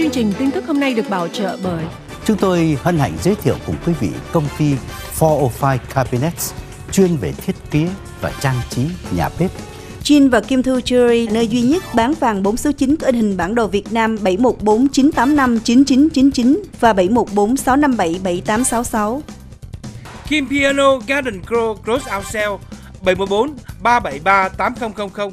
Chương trình tin tức hôm nay được bảo trợ bởi Chúng tôi hân hạnh giới thiệu cùng quý vị công ty 405 Cabinets chuyên về thiết kế và trang trí nhà bếp. Jin và Kim Thư Jewelry, nơi duy nhất bán vàng 4 số 9 có in hình bản đồ Việt Nam 7149859999 và 7146577866. Kim Piano Garden Grow Close Out Sale 714 373 8000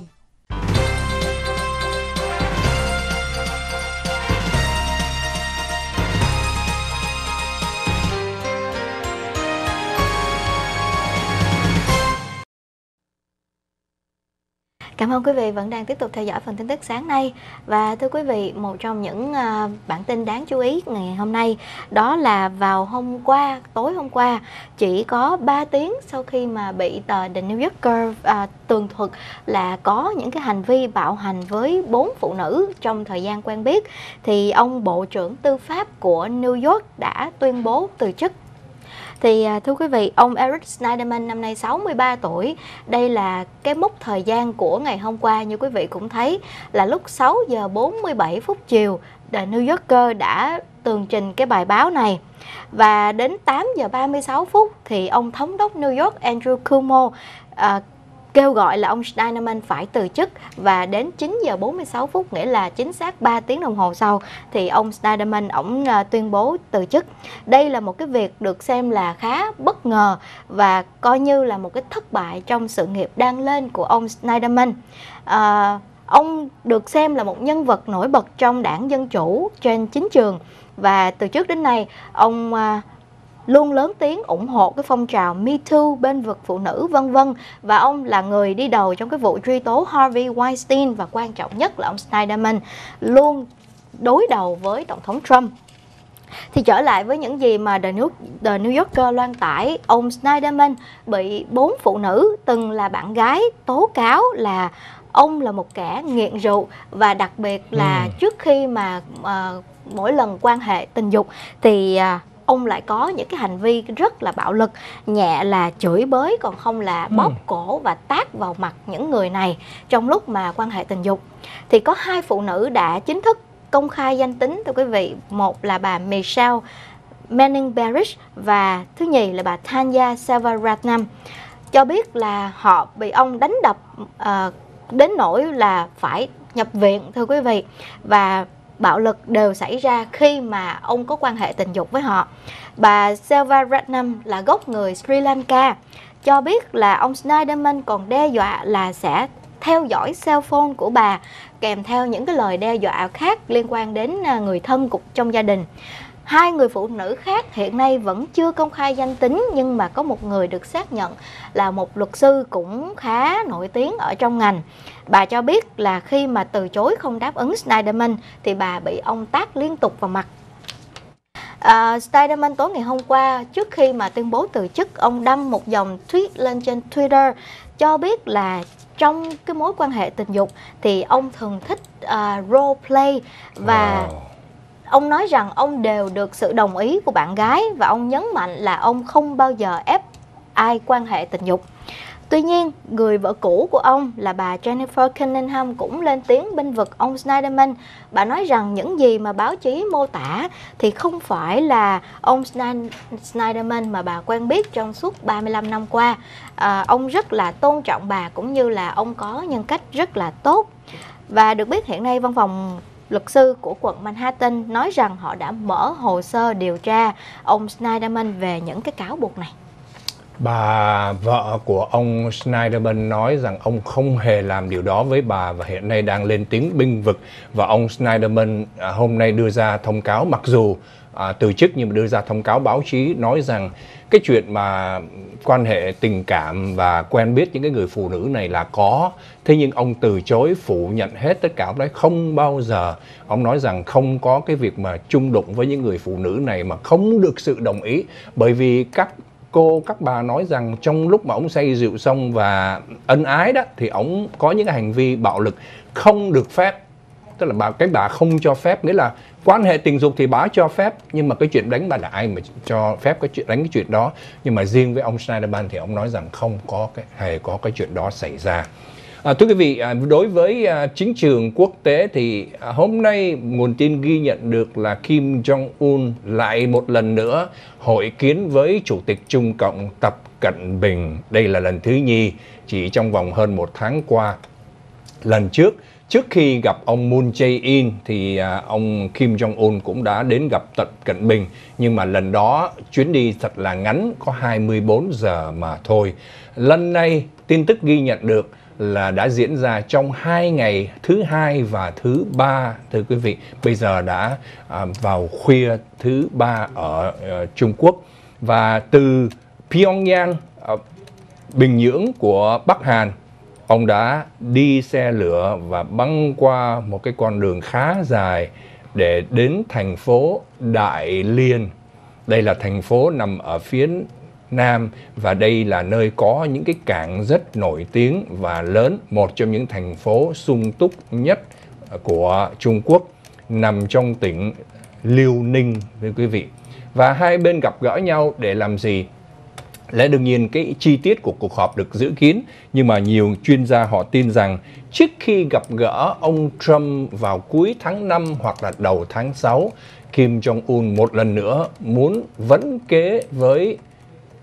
Cảm ơn quý vị vẫn đang tiếp tục theo dõi phần tin tức sáng nay và thưa quý vị, một trong những à, bản tin đáng chú ý ngày hôm nay đó là vào hôm qua, tối hôm qua, chỉ có 3 tiếng sau khi mà bị tờ The New Yorker à, tường thuật là có những cái hành vi bạo hành với bốn phụ nữ trong thời gian quen biết thì ông bộ trưởng tư pháp của New York đã tuyên bố từ chức thì à, thưa quý vị, ông Eric Snyderman năm nay 63 tuổi. Đây là cái mốc thời gian của ngày hôm qua như quý vị cũng thấy là lúc 6 giờ 47 phút chiều The New Yorker đã tường trình cái bài báo này. Và đến 8 giờ 36 phút thì ông thống đốc New York Andrew Cuomo à, kêu gọi là ông Steinman phải từ chức và đến 9 giờ 46 phút nghĩa là chính xác 3 tiếng đồng hồ sau thì ông Steinman ổng ờ, tuyên bố từ chức. Đây là một cái việc được xem là khá bất ngờ và coi như là một cái thất bại trong sự nghiệp đang lên của ông Steinman. À, ông được xem là một nhân vật nổi bật trong đảng Dân chủ trên chính trường và từ trước đến nay ông ờ, luôn lớn tiếng ủng hộ cái phong trào Me Too bên vực phụ nữ vân vân và ông là người đi đầu trong cái vụ truy tố Harvey Weinstein và quan trọng nhất là ông Snyderman luôn đối đầu với tổng thống Trump thì trở lại với những gì mà The New, The New Yorker loan tải, ông Snyderman bị bốn phụ nữ từng là bạn gái tố cáo là ông là một kẻ nghiện rượu và đặc biệt là ừ. trước khi mà uh, mỗi lần quan hệ tình dục thì uh, ông lại có những cái hành vi rất là bạo lực nhẹ là chửi bới còn không là ừ. bóp ừ. cổ và tát vào mặt những người này trong lúc mà quan hệ tình dục thì có hai phụ nữ đã chính thức công khai danh tính thưa quý vị một là bà Michelle Manning Barish và thứ nhì là bà Tanya Savaratnam cho biết là họ bị ông đánh đập uh, đến nỗi là phải nhập viện thưa quý vị và bạo lực đều xảy ra khi mà ông có quan hệ tình dục với họ. Bà Selva Ratnam là gốc người Sri Lanka cho biết là ông Snyderman còn đe dọa là sẽ theo dõi cell phone của bà kèm theo những cái lời đe dọa khác liên quan đến à, người thân cục trong gia đình Hai người phụ nữ khác hiện nay vẫn chưa công khai danh tính nhưng mà có một người được xác nhận là một luật sư cũng khá nổi tiếng ở trong ngành. Bà cho biết là khi mà từ chối không đáp ứng Snyderman thì bà bị ông tác liên tục vào mặt Uh, Spiderman tối ngày hôm qua trước khi mà tuyên bố từ chức, ông đăng một dòng tweet lên trên Twitter cho biết là trong cái mối quan hệ tình dục thì ông thường thích uh, role play và wow ông nói rằng ông đều được sự đồng ý của bạn gái và ông nhấn mạnh là ông không bao giờ ép ai quan hệ tình dục. Tuy nhiên, người vợ cũ của ông là bà Jennifer Cunningham cũng lên tiếng bên vực ông Snyderman. Bà nói rằng những gì mà báo chí mô tả thì không phải là ông Snyderman mà bà quen biết trong suốt 35 năm qua. À, ông rất là tôn trọng bà cũng như là ông có nhân cách rất là tốt. Và được biết hiện nay văn phòng luật sư của quận Manhattan nói rằng họ đã mở hồ sơ điều tra ông Snyderman về những cái cáo buộc này. Bà vợ của ông Snyderman nói rằng ông không hề làm điều đó với bà và hiện nay đang lên tiếng binh vực và ông Snyderman à, hôm nay đưa ra thông cáo mặc dù à, từ chức nhưng mà đưa ra thông cáo báo chí nói rằng cái chuyện mà quan hệ tình cảm và quen biết những cái người phụ nữ này là có thế nhưng ông từ chối phủ nhận hết tất cả ông nói không bao giờ ông nói rằng không có cái việc mà chung đụng với những người phụ nữ này mà không được sự đồng ý bởi vì các cô các bà nói rằng trong lúc mà ông say rượu xong và ân ái đó thì ông có những hành vi bạo lực không được phép tức là bà cái bà không cho phép nghĩa là quan hệ tình dục thì bà cho phép nhưng mà cái chuyện đánh bà là ai mà cho phép cái chuyện đánh cái chuyện đó nhưng mà riêng với ông Schneiderman thì ông nói rằng không có cái hề có cái chuyện đó xảy ra À, thưa quý vị, à, đối với à, chính trường quốc tế thì à, hôm nay nguồn tin ghi nhận được là Kim Jong-un lại một lần nữa hội kiến với Chủ tịch Trung Cộng Tập Cận Bình. Đây là lần thứ nhì chỉ trong vòng hơn một tháng qua. Lần trước, Trước khi gặp ông Moon Jae-in thì à, ông Kim Jong-un cũng đã đến gặp Tập Cận Bình nhưng mà lần đó chuyến đi thật là ngắn có 24 giờ mà thôi. Lần này tin tức ghi nhận được là đã diễn ra trong hai ngày thứ hai và thứ ba thưa quý vị bây giờ đã à, vào khuya thứ ba ở ờ, Trung Quốc và từ Pyongyang ờ, Bình Nhưỡng của Bắc Hàn ông đã đi xe lửa và băng qua một cái con đường khá dài để đến thành phố Đại Liên. Đây là thành phố nằm ở phía Nam và đây là nơi có những cái cảng rất nổi tiếng và lớn, một trong những thành phố sung túc nhất của Trung Quốc, nằm trong tỉnh Liêu Ninh với quý vị. Và hai bên gặp gỡ nhau để làm gì? Lẽ đương nhiên cái chi tiết của cuộc họp được dự kiến, nhưng mà nhiều chuyên gia họ tin rằng trước khi gặp gỡ ông Trump vào cuối tháng 5 hoặc là đầu tháng 6, Kim Jong-un một lần nữa muốn vấn kế với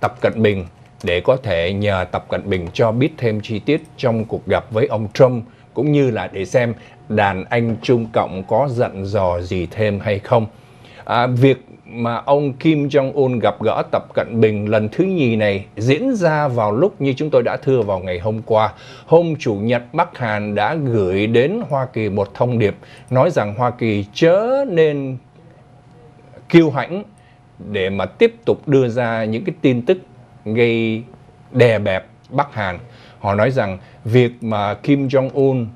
Tập Cận Bình để có thể nhờ Tập Cận Bình cho biết thêm chi tiết trong cuộc gặp với ông Trump cũng như là để xem đàn anh Trung Cộng có giận dò gì thêm hay không à, việc mà ông Kim Jong Un gặp gỡ Tập Cận Bình lần thứ nhì này diễn ra vào lúc như chúng tôi đã thưa vào ngày hôm qua. Hôm chủ nhật Bắc Hàn đã gửi đến Hoa Kỳ một thông điệp nói rằng Hoa Kỳ chớ nên kiêu hãnh để mà tiếp tục đưa ra những cái tin tức gây đè bẹp Bắc Hàn. Họ nói rằng việc mà Kim Jong Un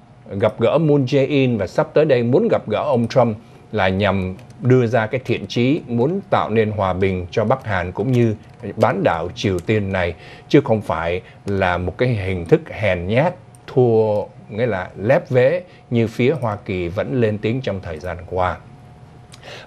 gặp gỡ Moon Jae-in và sắp tới đây muốn gặp gỡ ông Trump là nhằm đưa ra cái thiện chí muốn tạo nên hòa bình cho Bắc Hàn cũng như bán đảo Triều Tiên này chứ không phải là một cái hình thức hèn nhát thua nghĩa là lép vế như phía Hoa Kỳ vẫn lên tiếng trong thời gian qua.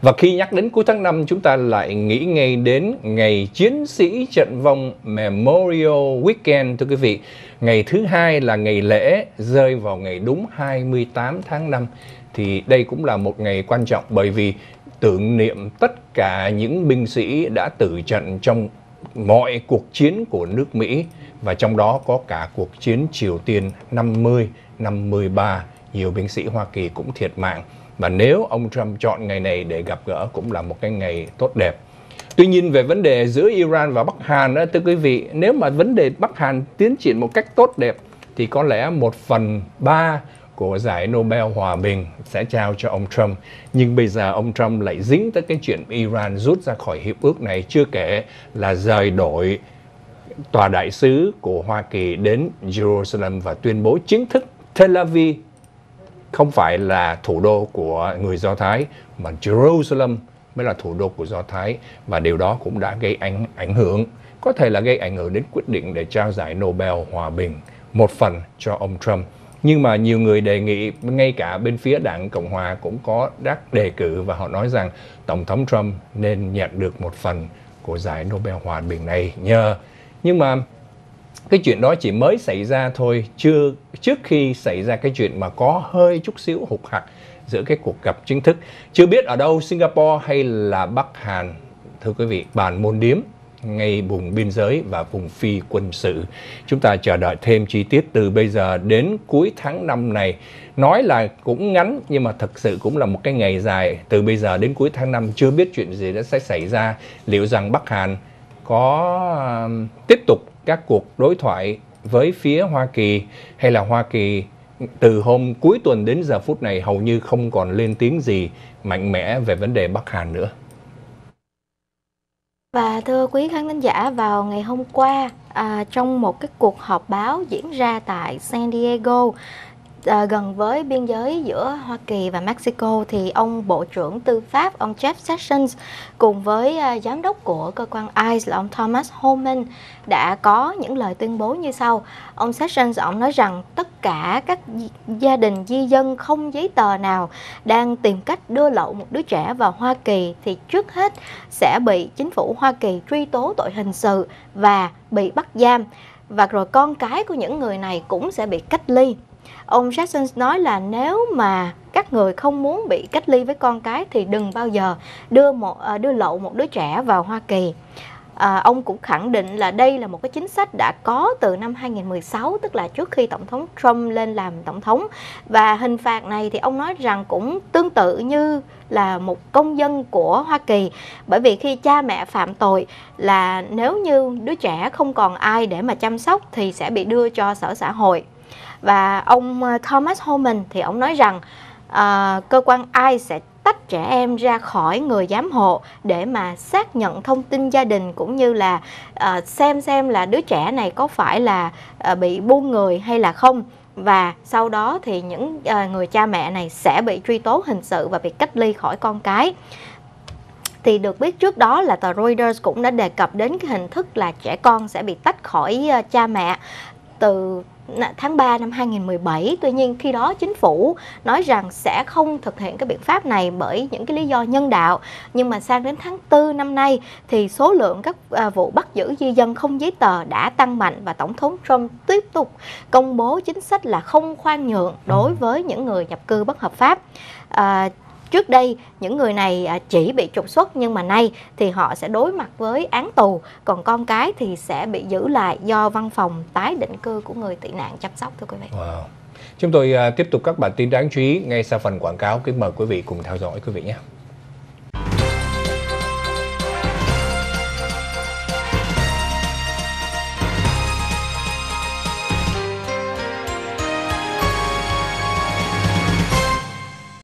Và khi nhắc đến cuối tháng 5, chúng ta lại nghĩ ngay đến ngày chiến sĩ trận vong Memorial Weekend, thưa quý vị. Ngày thứ hai là ngày lễ, rơi vào ngày đúng 28 tháng 5. Thì đây cũng là một ngày quan trọng bởi vì tưởng niệm tất cả những binh sĩ đã tử trận trong mọi cuộc chiến của nước Mỹ và trong đó có cả cuộc chiến Triều Tiên 50 53 nhiều binh sĩ Hoa Kỳ cũng thiệt mạng và nếu ông Trump chọn ngày này để gặp gỡ cũng là một cái ngày tốt đẹp. Tuy nhiên về vấn đề giữa Iran và Bắc Hàn đó, thưa quý vị, nếu mà vấn đề Bắc Hàn tiến triển một cách tốt đẹp thì có lẽ một phần ba của giải Nobel Hòa Bình sẽ trao cho ông Trump. Nhưng bây giờ ông Trump lại dính tới cái chuyện Iran rút ra khỏi hiệp ước này, chưa kể là rời đổi tòa đại sứ của Hoa Kỳ đến Jerusalem và tuyên bố chính thức Tel Aviv không phải là thủ đô của người Do Thái mà Jerusalem mới là thủ đô của Do Thái và điều đó cũng đã gây ảnh ảnh hưởng có thể là gây ảnh hưởng đến quyết định để trao giải Nobel hòa bình một phần cho ông Trump nhưng mà nhiều người đề nghị ngay cả bên phía đảng cộng hòa cũng có đắc đề cử và họ nói rằng tổng thống trump nên nhận được một phần của giải nobel hòa bình này nhờ nhưng mà cái chuyện đó chỉ mới xảy ra thôi chưa trước khi xảy ra cái chuyện mà có hơi chút xíu hụt hặc giữa cái cuộc gặp chính thức chưa biết ở đâu singapore hay là bắc hàn thưa quý vị bàn môn điếm ngay vùng biên giới và vùng phi quân sự. Chúng ta chờ đợi thêm chi tiết từ bây giờ đến cuối tháng 5 này. Nói là cũng ngắn nhưng mà thực sự cũng là một cái ngày dài. Từ bây giờ đến cuối tháng 5 chưa biết chuyện gì đã sẽ xảy ra. Liệu rằng Bắc Hàn có um, tiếp tục các cuộc đối thoại với phía Hoa Kỳ hay là Hoa Kỳ từ hôm cuối tuần đến giờ phút này hầu như không còn lên tiếng gì mạnh mẽ về vấn đề Bắc Hàn nữa. Và thưa quý khán thính giả, vào ngày hôm qua, à, trong một cái cuộc họp báo diễn ra tại San Diego à, gần với biên giới giữa Hoa Kỳ và Mexico thì ông Bộ trưởng Tư pháp ông Jeff Sessions cùng với à, giám đốc của cơ quan ICE là ông Thomas Holman đã có những lời tuyên bố như sau. Ông Sessions ông nói rằng tất cả các gia đình di dân không giấy tờ nào đang tìm cách đưa lậu một đứa trẻ vào Hoa Kỳ thì trước hết sẽ bị chính phủ Hoa Kỳ truy tố tội hình sự và bị bắt giam và rồi con cái của những người này cũng sẽ bị cách ly Ông Jackson nói là nếu mà các người không muốn bị cách ly với con cái thì đừng bao giờ đưa một à, đưa lậu một đứa trẻ vào Hoa Kỳ. À, ông cũng khẳng định là đây là một cái chính sách đã có từ năm 2016 tức là trước khi tổng thống Trump lên làm tổng thống và hình phạt này thì ông nói rằng cũng tương tự như là một công dân của Hoa Kỳ bởi vì khi cha mẹ phạm tội là nếu như đứa trẻ không còn ai để mà chăm sóc thì sẽ bị đưa cho sở xã hội và ông ờ, Thomas Homan thì ông nói rằng uh, cơ quan ai sẽ tách trẻ em ra khỏi người giám hộ để mà xác nhận thông tin gia đình cũng như là uh, xem xem là đứa trẻ này có phải là uh, bị buôn người hay là không và sau đó thì những uh, người cha mẹ này sẽ bị truy tố hình sự và bị cách ly khỏi con cái thì được biết trước đó là tờ Reuters cũng đã đề cập đến cái hình thức là trẻ con sẽ bị tách khỏi cha mẹ từ tháng 3 năm 2017. Tuy nhiên khi đó chính phủ nói rằng sẽ không thực hiện cái biện pháp này bởi những cái lý do nhân đạo. Nhưng mà sang đến tháng 4 năm nay thì số lượng các à, vụ bắt giữ di dân không giấy tờ đã tăng mạnh và Tổng thống Trump tiếp tục công bố chính sách là không khoan nhượng đối ừ. với những người nhập cư bất hợp pháp. À, Trước đây những người này à, chỉ bị trục xuất nhưng mà nay thì họ sẽ đối mặt với án tù, còn con cái thì sẽ bị giữ lại do văn phòng tái định cư của người tị nạn chăm sóc thưa quý vị. Wow. Chúng tôi à, tiếp tục các bản tin đáng chú ý ngay sau phần quảng cáo. Kính mời quý vị cùng theo dõi quý vị nhé.